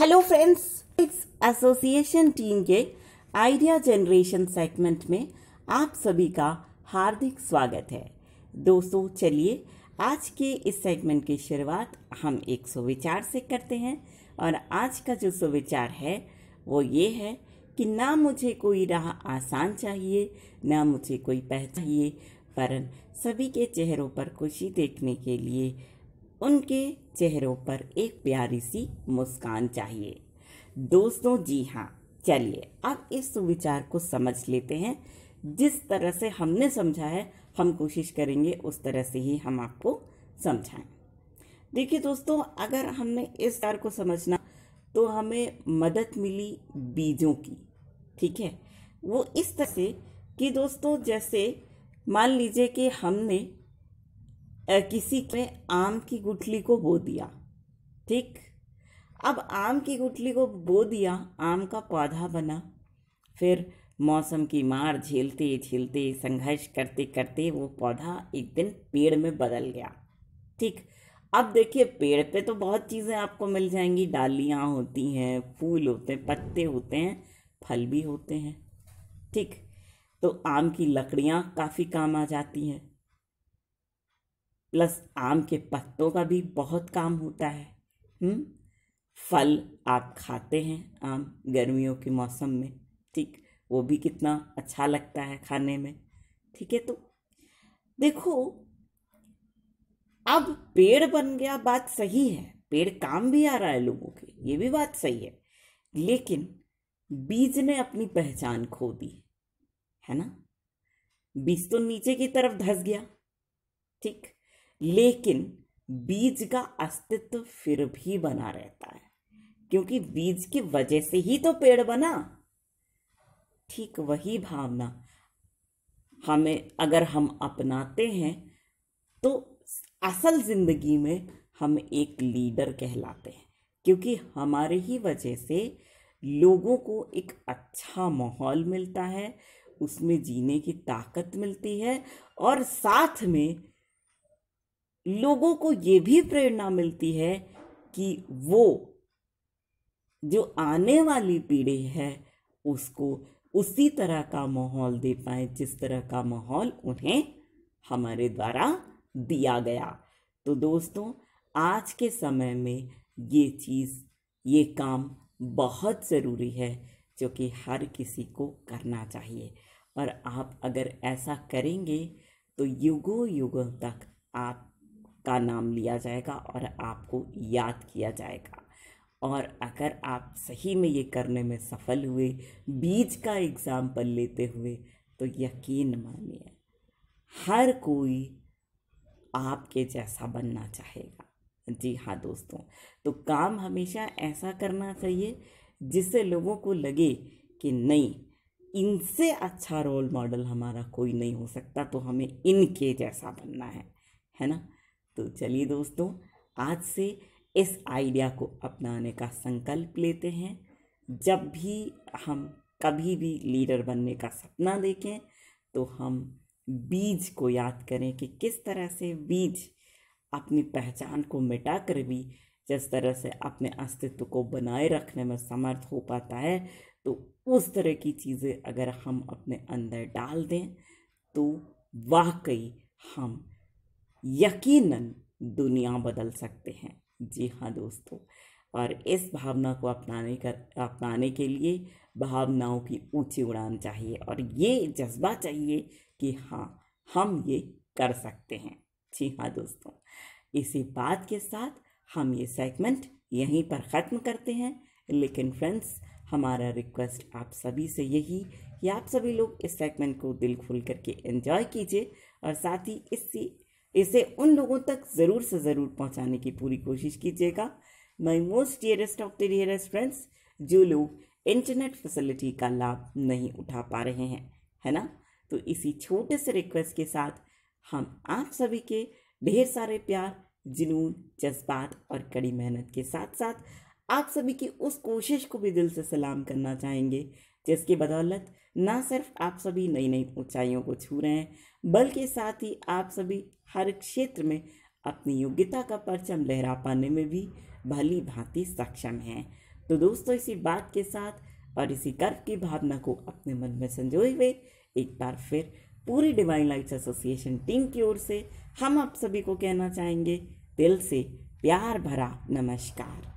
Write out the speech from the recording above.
Hello friends it's association team के idea generation segment में आप सभी का हार्दिक स्वागत है दोस्तों चलिए आज के इस सेगमेंट की शुरुआत हम एक सुविचार से करते हैं और आज का जो सुविचार है वो ये है कि ना मुझे कोई राह आसान चाहिए ना मुझे कोई पहचान चाहिए पर सभी के चेहरों पर खुशी देखने के लिए उनके चेहरों पर एक प्यारी सी मुस्कान चाहिए दोस्तों जी हाँ चलिए अब इस सुविचार को समझ लेते हैं जिस तरह से हमने समझा है हम कोशिश करेंगे उस तरह से ही हम आपको समझाएं देखिए दोस्तों अगर हमने इस तार को समझना तो हमें मदद मिली बीजों की ठीक है वो इस तरह से कि दोस्तों जैसे मान लीजिए कि हमने किसी ने आम की गुठली को बो दिया ठीक अब आम की गुठली को बो दिया आम का पौधा बना फिर मौसम की मार झेलते झेलते संघर्ष करते करते वो पौधा एक दिन पेड़ में बदल गया ठीक अब देखिए पेड़ पे तो बहुत चीज़ें आपको मिल जाएंगी डालियाँ होती हैं फूल होते हैं पत्ते होते हैं फल भी होते हैं ठीक तो आम की लकड़ियाँ काफ़ी काम आ जाती हैं प्लस आम के पत्तों का भी बहुत काम होता है हुँ? फल आप खाते हैं आम गर्मियों के मौसम में ठीक वो भी कितना अच्छा लगता है खाने में ठीक है तो देखो अब पेड़ बन गया बात सही है पेड़ काम भी आ रहा है लोगों के ये भी बात सही है लेकिन बीज ने अपनी पहचान खो दी है ना बीज तो नीचे की तरफ धस गया ठीक लेकिन बीज का अस्तित्व फिर भी बना रहता है क्योंकि बीज की वजह से ही तो पेड़ बना ठीक वही भावना हमें अगर हम अपनाते हैं तो असल जिंदगी में हम एक लीडर कहलाते हैं क्योंकि हमारे ही वजह से लोगों को एक अच्छा माहौल मिलता है उसमें जीने की ताकत मिलती है और साथ में लोगों को ये भी प्रेरणा मिलती है कि वो जो आने वाली पीढ़ी है उसको उसी तरह का माहौल दे पाए जिस तरह का माहौल उन्हें हमारे द्वारा दिया गया तो दोस्तों आज के समय में ये चीज़ ये काम बहुत ज़रूरी है जो कि हर किसी को करना चाहिए और आप अगर ऐसा करेंगे तो युगों युगों तक आप का नाम लिया जाएगा और आपको याद किया जाएगा और अगर आप सही में ये करने में सफल हुए बीज का एग्ज़ाम्पल लेते हुए तो यकीन मानिए हर कोई आपके जैसा बनना चाहेगा जी हाँ दोस्तों तो काम हमेशा ऐसा करना चाहिए जिससे लोगों को लगे कि नहीं इनसे अच्छा रोल मॉडल हमारा कोई नहीं हो सकता तो हमें इनके जैसा बनना है है ना तो चलिए दोस्तों आज से इस आइडिया को अपनाने का संकल्प लेते हैं जब भी हम कभी भी लीडर बनने का सपना देखें तो हम बीज को याद करें कि किस तरह से बीज अपनी पहचान को मिटा कर भी जिस तरह से अपने अस्तित्व को बनाए रखने में समर्थ हो पाता है तो उस तरह की चीज़ें अगर हम अपने अंदर डाल दें तो वाकई हम यकीनन दुनिया बदल सकते हैं जी हाँ दोस्तों और इस भावना को अपनाने कर अपनाने के लिए भावनाओं की ऊंची उड़ान चाहिए और ये जज्बा चाहिए कि हाँ हम ये कर सकते हैं जी हाँ दोस्तों इसी बात के साथ हम ये सेगमेंट यहीं पर ख़त्म करते हैं लेकिन फ्रेंड्स हमारा रिक्वेस्ट आप सभी से यही कि आप सभी लोग इस सेगमेंट को दिल खोल करके एंजॉय कीजिए और साथ ही इससे इसे उन लोगों तक ज़रूर से ज़रूर पहुंचाने की पूरी कोशिश कीजिएगा my most dearest of the dearest friends जो लोग इंटरनेट फैसिलिटी का लाभ नहीं उठा पा रहे हैं है ना तो इसी छोटे से रिक्वेस्ट के साथ हम आप सभी के ढेर सारे प्यार जुनून जज्बात और कड़ी मेहनत के साथ साथ आप सभी की उस कोशिश को भी दिल से सलाम करना चाहेंगे जिसकी बदौलत ना सिर्फ आप सभी नई नई ऊंचाइयों को छू रहे हैं बल्कि साथ ही आप सभी हर क्षेत्र में अपनी योग्यता का परचम लहरा पाने में भी भली भांति सक्षम हैं तो दोस्तों इसी बात के साथ और इसी गर्व की भावना को अपने मन में संजोए हुए एक बार फिर पूरी डिवाइन लाइट्स एसोसिएशन टीम की ओर से हम आप सभी को कहना चाहेंगे दिल से प्यार भरा नमस्कार